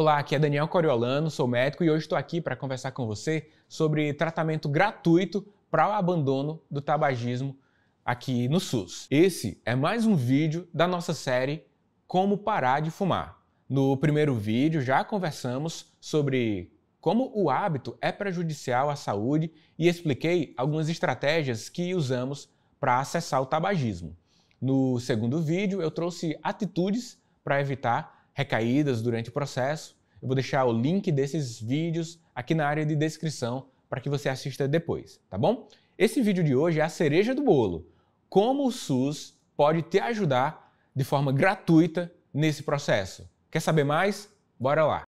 Olá, aqui é Daniel Coriolano, sou médico e hoje estou aqui para conversar com você sobre tratamento gratuito para o abandono do tabagismo aqui no SUS. Esse é mais um vídeo da nossa série Como Parar de Fumar. No primeiro vídeo já conversamos sobre como o hábito é prejudicial à saúde e expliquei algumas estratégias que usamos para acessar o tabagismo. No segundo vídeo eu trouxe atitudes para evitar recaídas durante o processo. Eu vou deixar o link desses vídeos aqui na área de descrição para que você assista depois, tá bom? Esse vídeo de hoje é a cereja do bolo. Como o SUS pode te ajudar de forma gratuita nesse processo. Quer saber mais? Bora lá!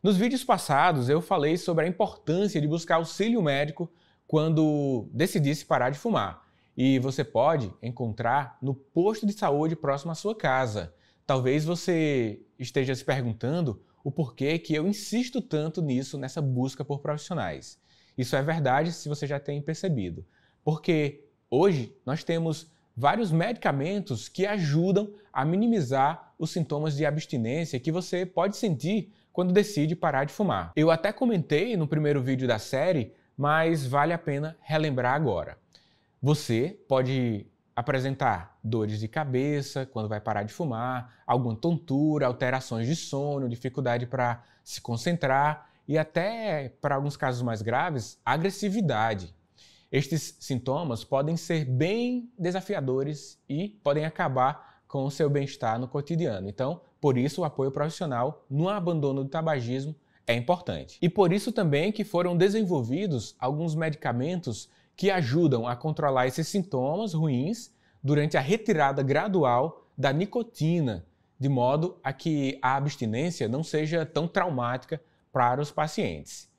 Nos vídeos passados eu falei sobre a importância de buscar auxílio médico quando decidisse parar de fumar. E você pode encontrar no posto de saúde próximo à sua casa. Talvez você esteja se perguntando o porquê que eu insisto tanto nisso, nessa busca por profissionais. Isso é verdade se você já tem percebido, porque hoje nós temos vários medicamentos que ajudam a minimizar os sintomas de abstinência que você pode sentir quando decide parar de fumar. Eu até comentei no primeiro vídeo da série, mas vale a pena relembrar agora. Você pode apresentar dores de cabeça quando vai parar de fumar, alguma tontura, alterações de sono, dificuldade para se concentrar e até, para alguns casos mais graves, agressividade. Estes sintomas podem ser bem desafiadores e podem acabar com o seu bem-estar no cotidiano. Então, por isso, o apoio profissional no abandono do tabagismo é importante. E por isso também que foram desenvolvidos alguns medicamentos que ajudam a controlar esses sintomas ruins durante a retirada gradual da nicotina, de modo a que a abstinência não seja tão traumática para os pacientes.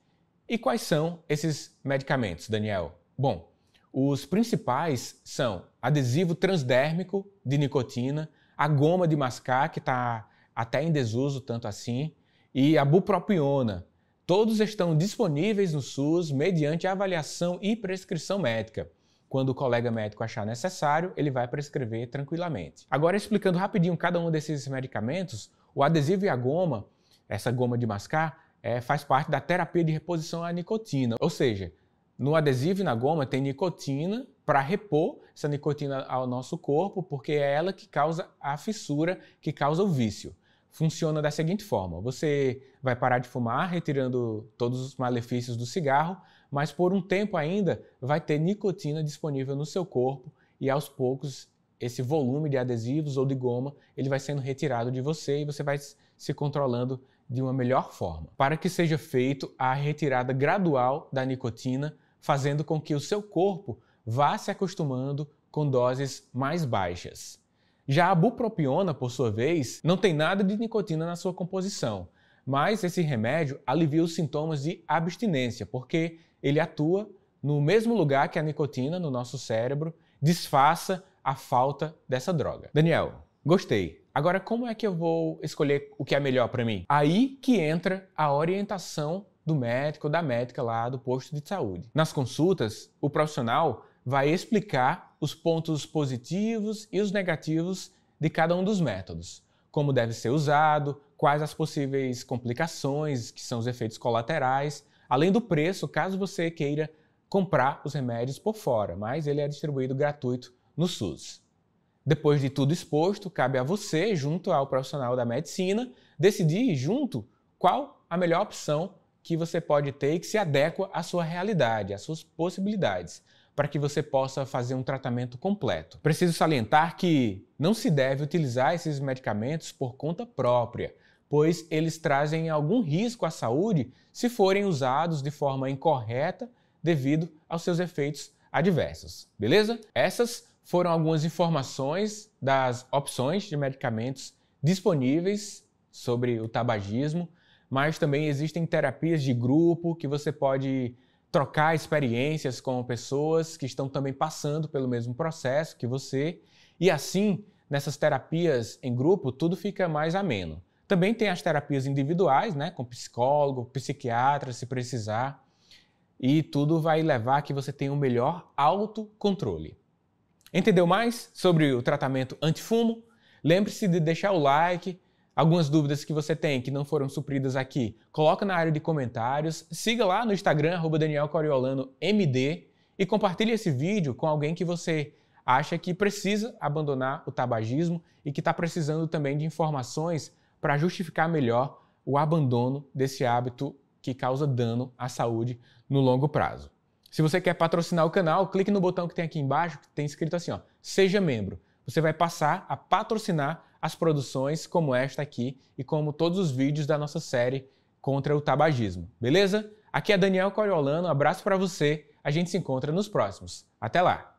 E quais são esses medicamentos, Daniel? Bom, os principais são adesivo transdérmico de nicotina, a goma de mascar, que está até em desuso tanto assim, e a bupropiona, Todos estão disponíveis no SUS mediante avaliação e prescrição médica. Quando o colega médico achar necessário, ele vai prescrever tranquilamente. Agora, explicando rapidinho cada um desses medicamentos, o adesivo e a goma, essa goma de mascar, é, faz parte da terapia de reposição à nicotina. Ou seja, no adesivo e na goma tem nicotina para repor essa nicotina ao nosso corpo, porque é ela que causa a fissura, que causa o vício funciona da seguinte forma: você vai parar de fumar, retirando todos os malefícios do cigarro, mas por um tempo ainda vai ter nicotina disponível no seu corpo e aos poucos esse volume de adesivos ou de goma ele vai sendo retirado de você e você vai se controlando de uma melhor forma. Para que seja feito a retirada gradual da nicotina, fazendo com que o seu corpo vá se acostumando com doses mais baixas. Já a bupropiona, por sua vez, não tem nada de nicotina na sua composição, mas esse remédio alivia os sintomas de abstinência, porque ele atua no mesmo lugar que a nicotina no nosso cérebro, disfarça a falta dessa droga. Daniel, gostei. Agora, como é que eu vou escolher o que é melhor para mim? Aí que entra a orientação do médico ou da médica lá do posto de saúde. Nas consultas, o profissional vai explicar os pontos positivos e os negativos de cada um dos métodos, como deve ser usado, quais as possíveis complicações, que são os efeitos colaterais, além do preço, caso você queira comprar os remédios por fora, mas ele é distribuído gratuito no SUS. Depois de tudo exposto, cabe a você, junto ao profissional da medicina, decidir junto qual a melhor opção que você pode ter e que se adequa à sua realidade, às suas possibilidades para que você possa fazer um tratamento completo. Preciso salientar que não se deve utilizar esses medicamentos por conta própria, pois eles trazem algum risco à saúde se forem usados de forma incorreta devido aos seus efeitos adversos. Beleza? Essas foram algumas informações das opções de medicamentos disponíveis sobre o tabagismo, mas também existem terapias de grupo que você pode trocar experiências com pessoas que estão também passando pelo mesmo processo que você. E assim, nessas terapias em grupo, tudo fica mais ameno. Também tem as terapias individuais, né, com psicólogo, psiquiatra, se precisar. E tudo vai levar a que você tenha o um melhor autocontrole. Entendeu mais sobre o tratamento antifumo? Lembre-se de deixar o like, Algumas dúvidas que você tem que não foram supridas aqui, coloca na área de comentários, siga lá no Instagram, arroba MD, e compartilhe esse vídeo com alguém que você acha que precisa abandonar o tabagismo e que está precisando também de informações para justificar melhor o abandono desse hábito que causa dano à saúde no longo prazo. Se você quer patrocinar o canal, clique no botão que tem aqui embaixo, que tem escrito assim, ó, seja membro. Você vai passar a patrocinar as produções como esta aqui e como todos os vídeos da nossa série contra o tabagismo. Beleza? Aqui é Daniel Coriolano, um abraço para você. A gente se encontra nos próximos. Até lá.